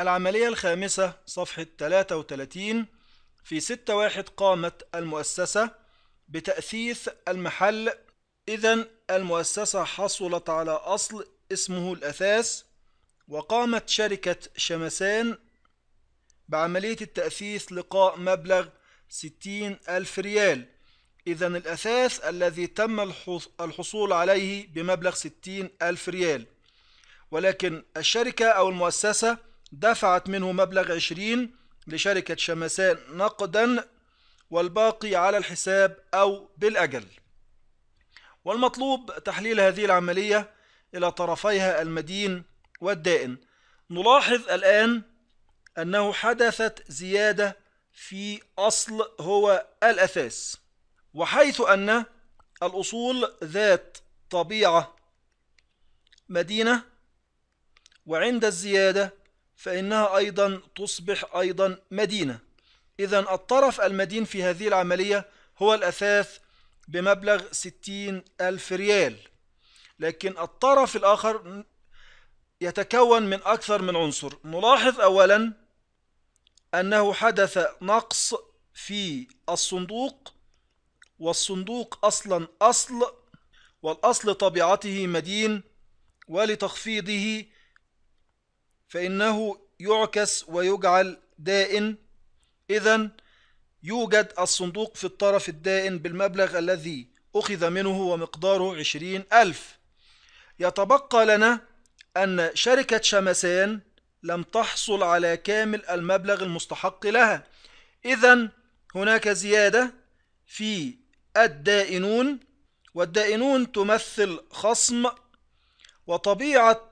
العملية الخامسة صفحة 33 في 6 واحد قامت المؤسسة بتأثيث المحل إذا المؤسسة حصلت على أصل اسمه الأثاث وقامت شركة شمسان بعملية التأثيث لقاء مبلغ ستين ألف ريال إذا الأثاث الذي تم الحصول عليه بمبلغ ستين ألف ريال ولكن الشركة أو المؤسسة دفعت منه مبلغ 20 لشركة شمسان نقدا والباقي على الحساب أو بالأجل والمطلوب تحليل هذه العملية إلى طرفيها المدين والدائن نلاحظ الآن أنه حدثت زيادة في أصل هو الأثاث وحيث أن الأصول ذات طبيعة مدينة وعند الزيادة فإنها أيضا تصبح أيضا مدينة إذا الطرف المدين في هذه العملية هو الأثاث بمبلغ ستين ألف ريال لكن الطرف الآخر يتكون من أكثر من عنصر نلاحظ أولا أنه حدث نقص في الصندوق والصندوق أصلا أصل والأصل طبيعته مدين ولتخفيضه فإنه يعكس ويجعل دائن إذا يوجد الصندوق في الطرف الدائن بالمبلغ الذي أخذ منه ومقداره عشرين ألف يتبقى لنا أن شركة شمسان لم تحصل على كامل المبلغ المستحق لها إذا هناك زيادة في الدائنون والدائنون تمثل خصم وطبيعة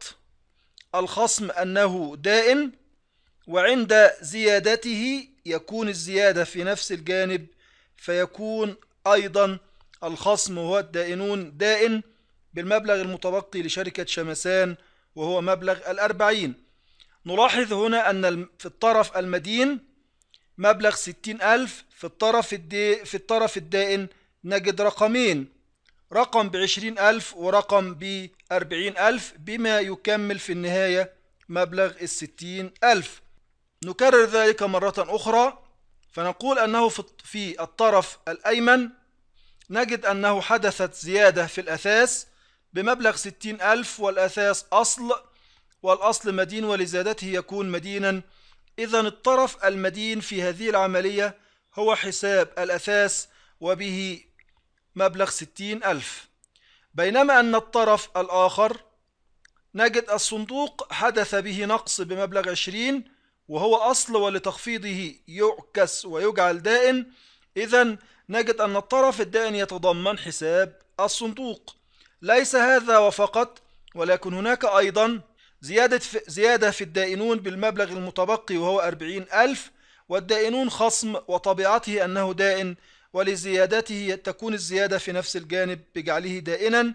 الخصم أنه دائم وعند زيادته يكون الزيادة في نفس الجانب فيكون أيضا الخصم هو الدائنون دائن بالمبلغ المتبقي لشركة شمسان وهو مبلغ الأربعين نلاحظ هنا أن في الطرف المدين مبلغ ستين ألف في الطرف, الدي في الطرف الدائن نجد رقمين رقم بعشرين ألف ورقم بأربعين ألف بما يكمل في النهاية مبلغ الستين ألف نكرر ذلك مرة أخرى فنقول أنه في الطرف الأيمن نجد أنه حدثت زيادة في الأثاث بمبلغ ستين ألف والأثاث أصل والأصل مدين ولزيادته يكون مدينا إذا الطرف المدين في هذه العملية هو حساب الأثاث وبه مبلغ ستين ألف بينما أن الطرف الآخر نجد الصندوق حدث به نقص بمبلغ عشرين وهو أصل ولتخفيضه يعكس ويجعل دائن إذا نجد أن الطرف الدائن يتضمن حساب الصندوق ليس هذا وفقط ولكن هناك أيضا زيادة في, زيادة في الدائنون بالمبلغ المتبقي وهو أربعين ألف والدائنون خصم وطبيعته أنه دائن ولزيادته تكون الزيادة في نفس الجانب بجعله دائنا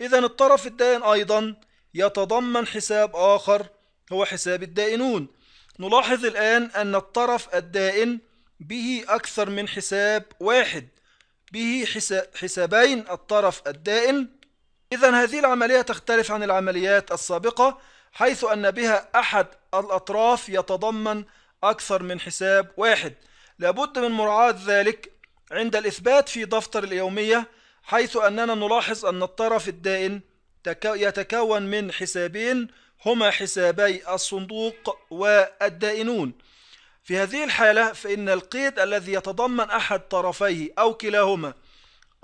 إذا الطرف الدائن أيضا يتضمن حساب آخر هو حساب الدائنون نلاحظ الآن أن الطرف الدائن به أكثر من حساب واحد به حسابين الطرف الدائن إذا هذه العملية تختلف عن العمليات السابقة حيث أن بها أحد الأطراف يتضمن أكثر من حساب واحد لابد من مراعاة ذلك عند الإثبات في دفتر اليومية حيث أننا نلاحظ أن الطرف الدائن يتكون من حسابين هما حسابي الصندوق والدائنون في هذه الحالة فإن القيد الذي يتضمن أحد طرفيه أو كلاهما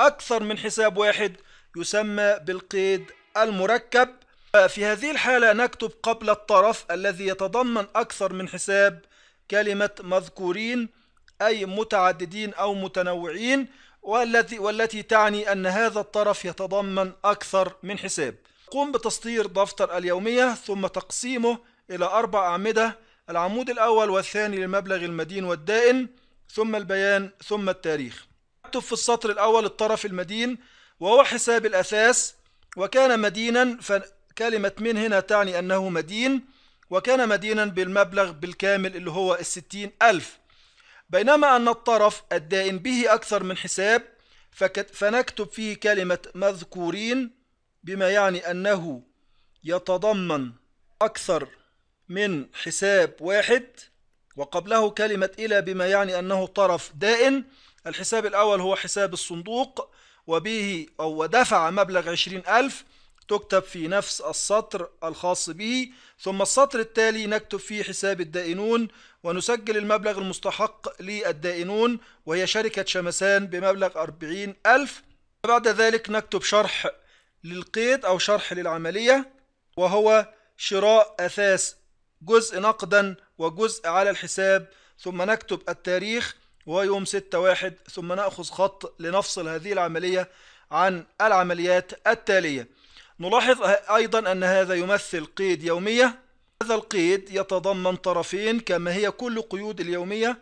أكثر من حساب واحد يسمى بالقيد المركب في هذه الحالة نكتب قبل الطرف الذي يتضمن أكثر من حساب كلمة مذكورين أي متعددين أو متنوعين والتي, والتي تعني أن هذا الطرف يتضمن أكثر من حساب قم بتسطير دفتر اليومية ثم تقسيمه إلى أربع أعمدة العمود الأول والثاني للمبلغ المدين والدائن ثم البيان ثم التاريخ اكتب في السطر الأول الطرف المدين وهو حساب الأثاث وكان مدينا فكلمة من هنا تعني أنه مدين وكان مدينا بالمبلغ بالكامل اللي هو الستين ألف بينما أن الطرف الدائن به أكثر من حساب فنكتب فيه كلمة مذكورين بما يعني أنه يتضمن أكثر من حساب واحد وقبله كلمة إلى بما يعني أنه طرف دائن الحساب الأول هو حساب الصندوق وبه أو دفع مبلغ عشرين ألف تكتب في نفس السطر الخاص به ثم السطر التالي نكتب فيه حساب الدائنون ونسجل المبلغ المستحق للدائنون وهي شركة شمسان بمبلغ 40 ألف بعد ذلك نكتب شرح للقيد أو شرح للعملية وهو شراء أثاث جزء نقدا وجزء على الحساب ثم نكتب التاريخ ويوم 6 واحد ثم نأخذ خط لنفصل هذه العملية عن العمليات التالية نلاحظ أه، أيضا أن هذا يمثل قيد يومية هذا القيد يتضمن طرفين كما هي كل قيود اليومية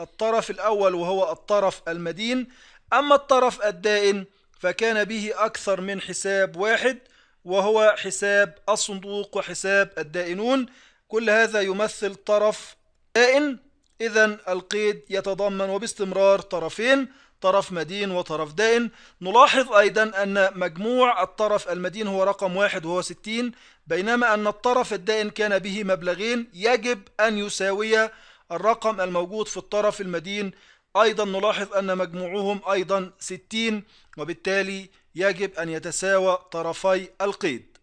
الطرف الأول وهو الطرف المدين أما الطرف الدائن فكان به أكثر من حساب واحد وهو حساب الصندوق وحساب الدائنون كل هذا يمثل طرف دائن إذا القيد يتضمن وباستمرار طرفين طرف مدين وطرف دائن نلاحظ أيضا أن مجموع الطرف المدين هو رقم واحد وهو 60 بينما أن الطرف الدائن كان به مبلغين يجب أن يساوي الرقم الموجود في الطرف المدين أيضا نلاحظ أن مجموعهم أيضا 60 وبالتالي يجب أن يتساوى طرفي القيد